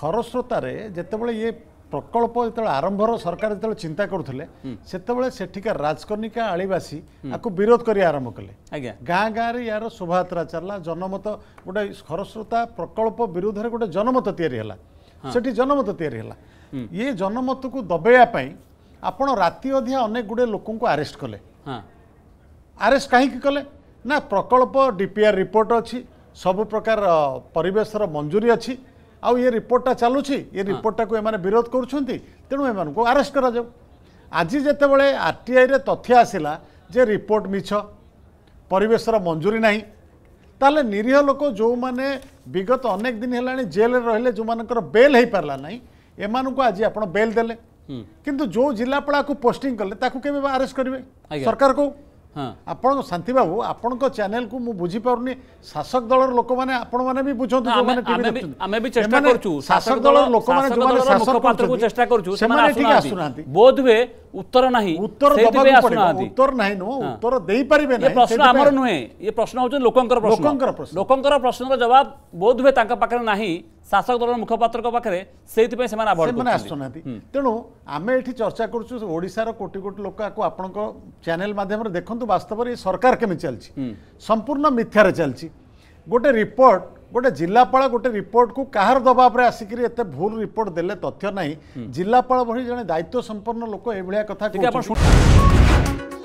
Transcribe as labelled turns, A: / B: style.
A: ଖରସ୍ରୋତାରେ ଯେତେବେଳେ ଇଏ ପ୍ରକଳ୍ପ ଯେତେବେଳେ ଆରମ୍ଭର ସରକାର ଯେତେବେଳେ ଚିନ୍ତା କରୁଥିଲେ ସେତେବେଳେ ସେଠିକା ରାଜକନିକା ଆଳିବାସୀ ଆକୁ ବିରୋଧ କରିବା ଆରମ୍ଭ କଲେ ଆଜ୍ଞା ଗାଁ ଗାଁରେ ଏହାର ଶୋଭାଯାତ୍ରା ଚାଲିଲା ଜନମତ ଗୋଟେ ଖରସ୍ରୋତା ପ୍ରକଳ୍ପ ବିରୁଦ୍ଧରେ ଗୋଟେ ଜନମତ ତିଆରି ହେଲା ସେଠି ଜନମତ ତିଆରି ହେଲା ଇଏ ଜନମତକୁ ଦବେଇବା ପାଇଁ ଆପଣ ରାତି ଅଧିଆ ଅନେକ ଗୁଡ଼ିଏ ଲୋକଙ୍କୁ ଆରେଷ୍ଟ କଲେ ଆରେଷ୍ଟ କାହିଁକି କଲେ ନା ପ୍ରକଳ୍ପ ଡିପିଆର୍ ରିପୋର୍ଟ ଅଛି ସବୁ ପ୍ରକାର ପରିବେଶର ମଞ୍ଜୁରୀ ଅଛି ଆଉ ଏ ରିପୋର୍ଟଟା ଚାଲୁଛି ଏ ରିପୋର୍ଟଟାକୁ ଏମାନେ ବିରୋଧ କରୁଛନ୍ତି ତେଣୁ ଏମାନଙ୍କୁ ଆରେଷ୍ଟ କରାଯାଉ ଆଜି ଯେତେବେଳେ ଆର୍ଟିଆଇରେ ତଥ୍ୟ ଆସିଲା ଯେ ରିପୋର୍ଟ ମିଛ ପରିବେଶର ମଞ୍ଜୁରୀ ନାହିଁ ତାହେଲେ ନିରୀହ ଲୋକ ଯେଉଁମାନେ ବିଗତ ଅନେକ ଦିନ ହେଲାଣି ଜେଲ୍ରେ ରହିଲେ ଯେଉଁମାନଙ୍କର ବେଲ୍ ହେଇପାରିଲା ନାହିଁ ଏମାନଙ୍କୁ ଆଜି ଆପଣ ବେଲ୍ ଦେଲେ କିନ୍ତୁ ଯେଉଁ ଜିଲ୍ଲାପାଳ ଆକୁ ପୋଷ୍ଟିଂ କଲେ ତାକୁ କେବେ ଆରେଷ୍ଟ କରିବେ ସରକାର କହୁ ଆପଣ ଶାନ୍ତି ବାବୁ ଆପଣଙ୍କ ଚ୍ୟାନେଲକୁ ମୁଁ ବୁଝିପାରୁନି ଶାସକ ଦଳର ଲୋକମାନେ ଆପଣମାନେ ବି ବୁଝନ୍ତୁ ଆମେ ବି ଚେଷ୍ଟା କରୁଛୁ ଶାସକ ଦଳର ଲୋକମାନେ ଯୋଉମାନେ ଶାସକ ପାତ୍ରକୁ ଚେଷ୍ଟା କରୁଛୁ ସେମାନେ ଠିକ ଆସୁନାହାନ୍ତି
B: ବୋଧହୁଏ ଉତ୍ତର ନାହିଁ ଉତ୍ତର ଦେବାକୁ ଆସୁନାହାନ୍ତି ଉତ୍ତର ନାହିଁ ନୁହଁ ଉତ୍ତର ଦେଇପାରିବେ ନାହିଁ ପ୍ରଶ୍ନ ଆମର ନୁହେଁ ଏ ପ୍ରଶ୍ନ ହେଉଛି ଲୋକଙ୍କର ପ୍ରଶ୍ନ ଲୋକଙ୍କର ପ୍ରଶ୍ନ ଲୋକଙ୍କର ପ୍ରଶ୍ନର ଜବାବ ବୋଧହୁଏ ତାଙ୍କ ପାଖରେ ନାହିଁ শাসক দলর মুখপাত্র পাখে সেইপাই সে আসুনাহান্তি
A: তেমন আমি এটি চর্চা করছু ওড়শার কোটি কোটি লোক আপনার চ্যানেল মাধ্যমে দেখুন বাস্তবরে এই সরকার কেমি চালছি সম্পূর্ণ মিথ্যার চালছি গোটে রিপোর্ট গোটে জেলাপাল গোটে রিপোর্ট কু কাহার দবাবে আসিকি এত ভুল রিপোর্ট দেলে তথ্য নাই জেলাপাল ভি জন দায়িত্ব সম্পন্ন লোক এইভাবে কথা